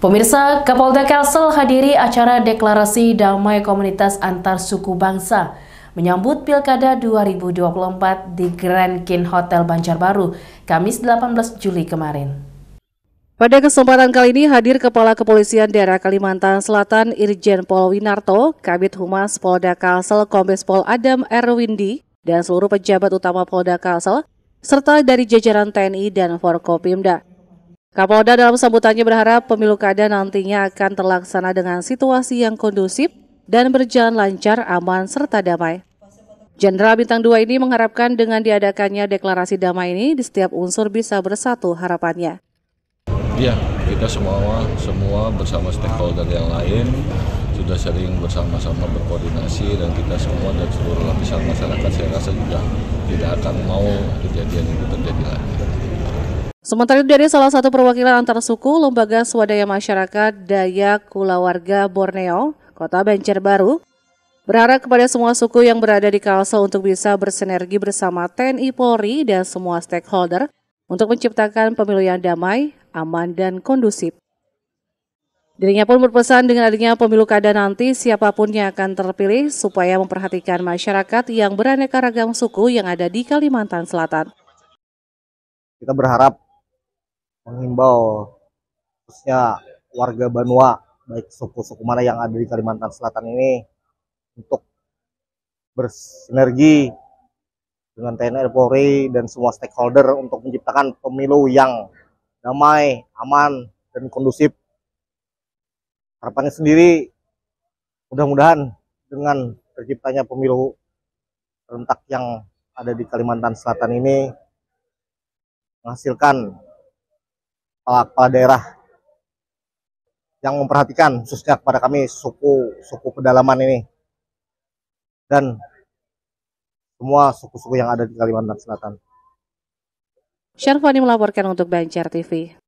Pemirsa, Kapolda Kalsel hadiri acara deklarasi damai komunitas antar suku bangsa menyambut Pilkada 2024 di Grand King Hotel Banjarbaru, Kamis 18 Juli kemarin. Pada kesempatan kali ini hadir Kepala Kepolisian Daerah Kalimantan Selatan Irjen Pol Winarto, Kabit Humas Polda Kalsel Kombes Pol Adam Erwindi, dan seluruh pejabat utama Polda Kalsel, serta dari jajaran TNI dan Forkopimda. Kapolda dalam sambutannya berharap pemilu kada nantinya akan terlaksana dengan situasi yang kondusif dan berjalan lancar, aman, serta damai. Jenderal Bintang 2 ini mengharapkan dengan diadakannya deklarasi damai ini di setiap unsur bisa bersatu harapannya. Ya, kita semua semua bersama stakeholder yang lain sudah sering bersama-sama berkoordinasi dan kita semua dan seluruh lapisan masyarakat saya rasa juga tidak akan mau kejadian itu terjadi lagi. Sementara itu dari salah satu perwakilan antar suku Lembaga Swadaya Masyarakat Dayak Kulawarga Borneo, Kota Banjarbaru, berharap kepada semua suku yang berada di Kalsel untuk bisa bersinergi bersama TNI Polri dan semua stakeholder untuk menciptakan pemilu yang damai, aman, dan kondusif. Dirinya pun berpesan dengan adanya pemilu kada nanti siapapun yang akan terpilih supaya memperhatikan masyarakat yang beraneka ragam suku yang ada di Kalimantan Selatan. Kita berharap mengimbau khususnya warga Banua baik suku-suku mana yang ada di Kalimantan Selatan ini untuk bersinergi dengan TNI Polri dan semua stakeholder untuk menciptakan pemilu yang damai, aman, dan kondusif. Harapannya sendiri mudah-mudahan dengan terciptanya pemilu rentak yang ada di Kalimantan Selatan ini menghasilkan kepala, kepala daerah yang memperhatikan khususnya kepada kami suku suku pedalaman ini dan semua suku-suku yang ada di Kalimantan Selatan. Syarfani melaporkan untuk Banjar TV.